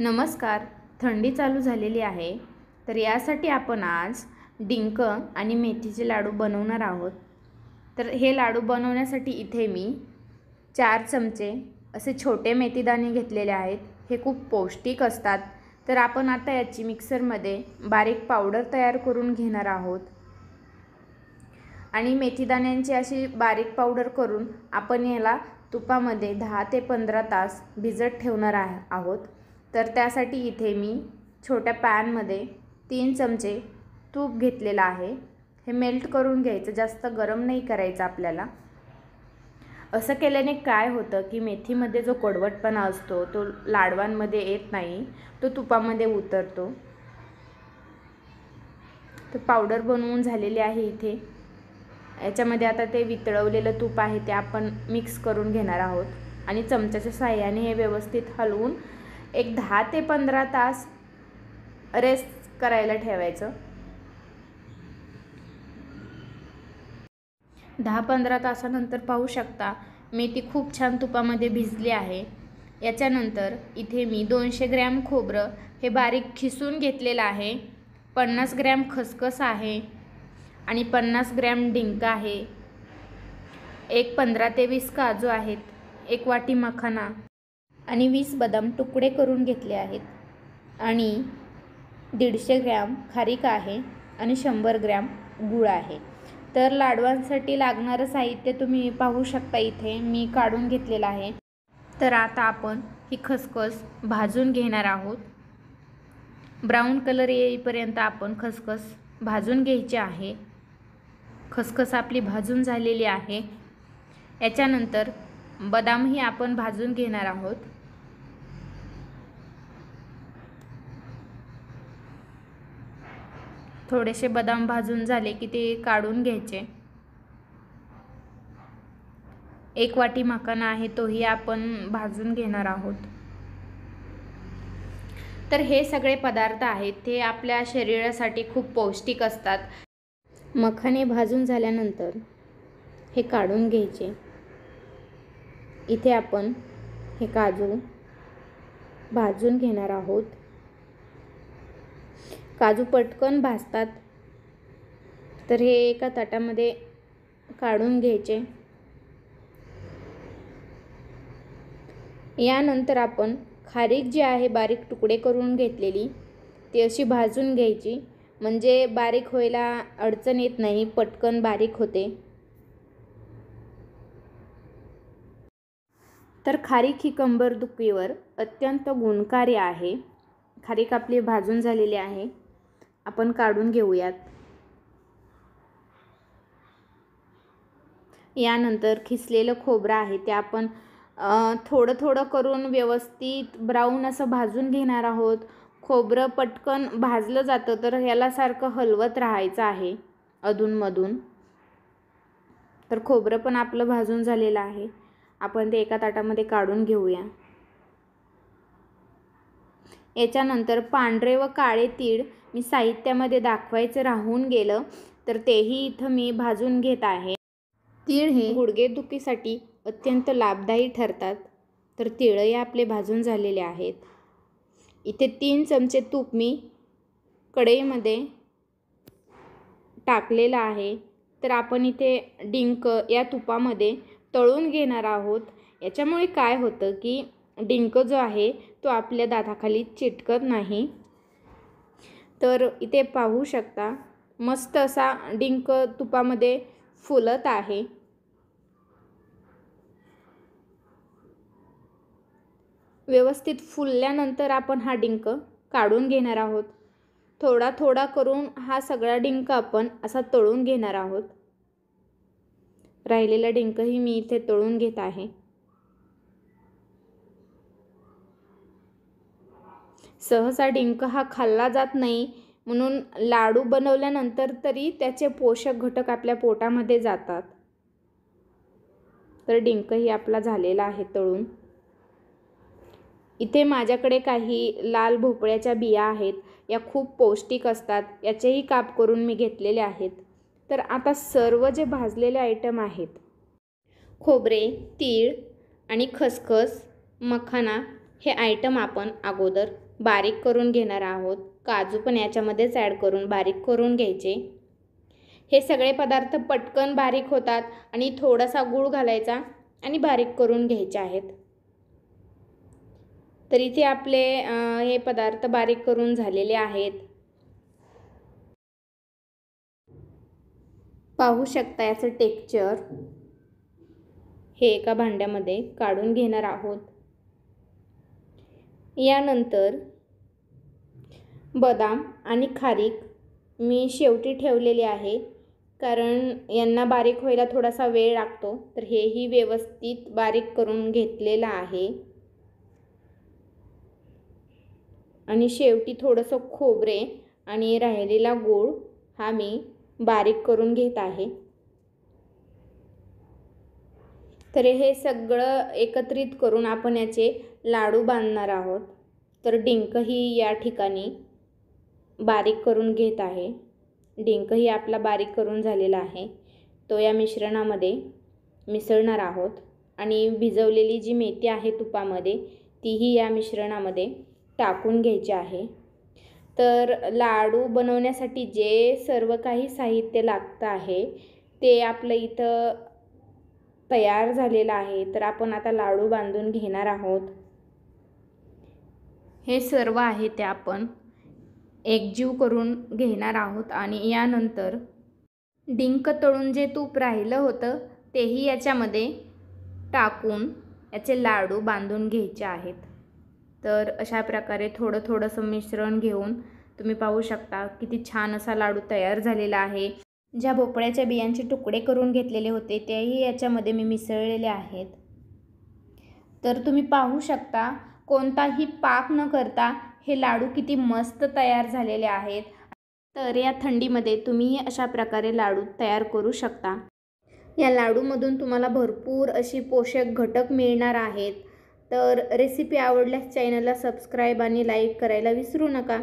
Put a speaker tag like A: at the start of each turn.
A: नमस्कार थंडी चालू झालेली आहे तर यासाठी आपण आज डिंक आणि मेथीचे लाडू बनवणार आहोत तर हे लाडू बनवण्यासाठी इथे मी चार चमचे असे छोटे मेथीदाणे घेतलेले आहेत हे खूप पौष्टिक असतात तर आपण आता याची मिक्सरमध्ये बारीक पावडर तयार करून घेणार आहोत आणि मेथीदाण्यांची अशी बारीक पावडर करून आपण याला तुपामध्ये दहा ते पंधरा तास भिजत ठेवणार आहोत तर त्यासाठी इथे मी छोट्या पॅनमध्ये तीन चमचे तूप घेतलेलं आहे हे मेल्ट करून घ्यायचं जास्त गरम नाही करायचं आपल्याला असं केल्याने काय होतं की मेथीमध्ये जो कडवटपणा असतो तो लाडवांमध्ये येत नाही तो तुपामध्ये उतरतो तर पावडर बनवून झालेली आहे इथे याच्यामध्ये आता ते वितळवलेलं तूप आहे ते आपण मिक्स करून घेणार आहोत आणि चमच्याच्या साह्याने हे व्यवस्थित हलवून एक दहा ते पंधरा तास रेस्ट करायला ठेवायचं दहा पंधरा तासानंतर पाहू शकता मी ती खूप छान तुपामध्ये भिजली आहे याच्यानंतर इथे मी दोनशे ग्रॅम खोबरं हे बारीक खिसून घेतलेलं आहे पन्नास ग्रॅम खसखस आहे आणि पन्नास ग्रॅम डिंक आहे एक पंधरा ते वीस काजू आहेत एक वाटी मखाना आणि वीस बदाम तुकडे करून घेतले आहेत आणि दीडशे ग्रॅम खारीक आहे आणि शंभर ग्रॅम गूळ आहे तर लाडवांसाठी लागणारं साहित्य तुम्ही पाहू शकता इथे मी काढून घेतलेलं आहे तर आता आपण ही खसखस भाजून घेणार आहोत ब्राऊन कलर येईपर्यंत आपण खसखस भाजून घ्यायचे आहे खसखस आपली भाजून झालेली आहे याच्यानंतर बदामही आपण भाजून घेणार आहोत थोडेसे बदाम भाजून झाले की ते काढून घ्यायचे एक वाटी मखाना आहे तोही आपण भाजून घेणार आहोत तर हे सगळे पदार्थ आहेत ते आपल्या शरीरासाठी खूप पौष्टिक असतात मखाने भाजून झाल्यानंतर हे काढून घ्यायचे इथे आपण हे काजू भाजून घेणार आहोत काजू पटकन भाजतात तर हे एका ताटामध्ये काढून घ्यायचे यानंतर आपण खारीक जी आहे बारीक तुकडे करून घेतलेली ती अशी भाजून घ्यायची म्हणजे बारीक व्हायला अडचण येत नाही पटकन बारीक होते तर खारीक ही कंबर कंबरदुखीवर अत्यंत गुणकारी आहे खारीक आपली भाजून झालेली आहे आपण काढून घेऊयात यानंतर खिसलेलं खोबरं आहे ते आपण थोडं थोडं करून व्यवस्थित ब्राऊन असं भाजून घेणार आहोत खोबरं पटकन भाजलं जातं तर ह्याला सारखं हलवत राहायचं आहे अधूनमधून तर खोबरं पण आपलं भाजून झालेलं आहे आपण ते एका ताटामध्ये काढून घेऊया याच्यानंतर पांढरे व काळे तीळ मी साहित्यामध्ये दाखवायचं राहून गेलं तर तेही इथं मी भाजून घेत आहे तीळ हे गुडघेदुखीसाठी अत्यंत लाभदायी ठरतात तर तिळही आपले भाजून झालेले आहेत इथे तीन चमचे तूप मी कढईमध्ये टाकलेलं आहे तर आपण इथे डिंक या तुपामध्ये तळून घेणार आहोत याच्यामुळे काय होतं की डिंक जो आहे तो आपल्या दाताखाली चिटकत नाही तर इथे पाहू शकता मस्त असा डिंक तुपामध्ये फुलत आहे व्यवस्थित फुलल्यानंतर आपण हा डिंक काढून घेणार आहोत थोडा थोडा करून हा सगळा डिंक आपण असा तळून घेणार आहोत राहिलेला डिंकही मी इथे तळून घेत आहे सहसा डिंक हा खाल्ला जात नाही म्हणून लाडू बनवल्यानंतर तरी त्याचे पोषक घटक आपल्या पोटामध्ये जातात तर डिंकही आपला झालेला आहे तळून इथे माझ्याकडे काही लाल भोपळ्याच्या बिया आहेत या खूप पौष्टिक असतात याचेही काप करून मी घेतलेले आहेत तर आता सर्व जे भाजलेले आयटम आहेत खोबरे तीळ आणि खसखस मखाना हे आयटम आपण अगोदर बारीक करून घेणार आहोत काजू पण याच्यामध्येच ॲड करून बारीक करून घ्यायचे हे सगळे पदार्थ पटकन बारीक होतात आणि थोडासा गूळ घालायचा आणि बारीक करून घ्यायचे आहेत तर इथे आपले हे पदार्थ बारीक करून झालेले आहेत पाहू शकता याचं टेक्चर हे एका भांड्यामध्ये काढून घेणार आहोत यानंतर बदाम आणि खारीक मी शेवटी ठेवलेले आहे कारण यांना बारीक व्हायला थोडासा वेळ लागतो तर हेही व्यवस्थित बारीक करून घेतलेलं आहे आणि शेवटी थोडंसं खोबरे आणि राहिलेला गूळ हा मी बारीक करून घेत आहे तर हे सगळं एकत्रित करून आपण याचे लाडू बांधणार आहोत तर डिंक ही या ठिकाणी बारीक करून घेत आहे डिंक ही आपला बारीक करून झालेला आहे तो या मिश्रणामध्ये मिसळणार आहोत आणि भिजवलेली जी मेथी आहे तुपामध्ये तीही या मिश्रणामध्ये टाकून घ्यायची आहे तर लाडू बनवण्यासाठी जे सर्व काही साहित्य लागतं आहे ते आपलं इथं तयार झालेला आहे तर आपण आता लाडू बांधून घेणार आहोत हे सर्व आहे ते आपण एकजीव करून घेणार आहोत आणि यानंतर डिंक तळून जे तूप राहिलं होतं तेही याच्यामध्ये टाकून याचे लाडू बांधून घ्यायचे आहेत तर अशा प्रकारे थोडं थोडंसं मिश्रण घेऊन तुम्ही पाहू शकता किती छान असा लाडू तयार झालेला आहे ज्या भोपळ्याच्या बियांचे तुकडे करून घेतलेले होते तेही याच्यामध्ये मी मिसळलेले आहेत तर तुम्ही पाहू शकता कोणताही पाक न करता हे लाडू किती मस्त तयार झालेले आहेत तर या थंडीमध्ये तुम्हीही अशा प्रकारे लाडू तयार करू शकता या लाडूमधून तुम्हाला भरपूर अशी पोषक घटक मिळणार आहेत तर रेसिपी आवडल्यास चॅनलला सबस्क्राईब आणि लाईक करायला विसरू नका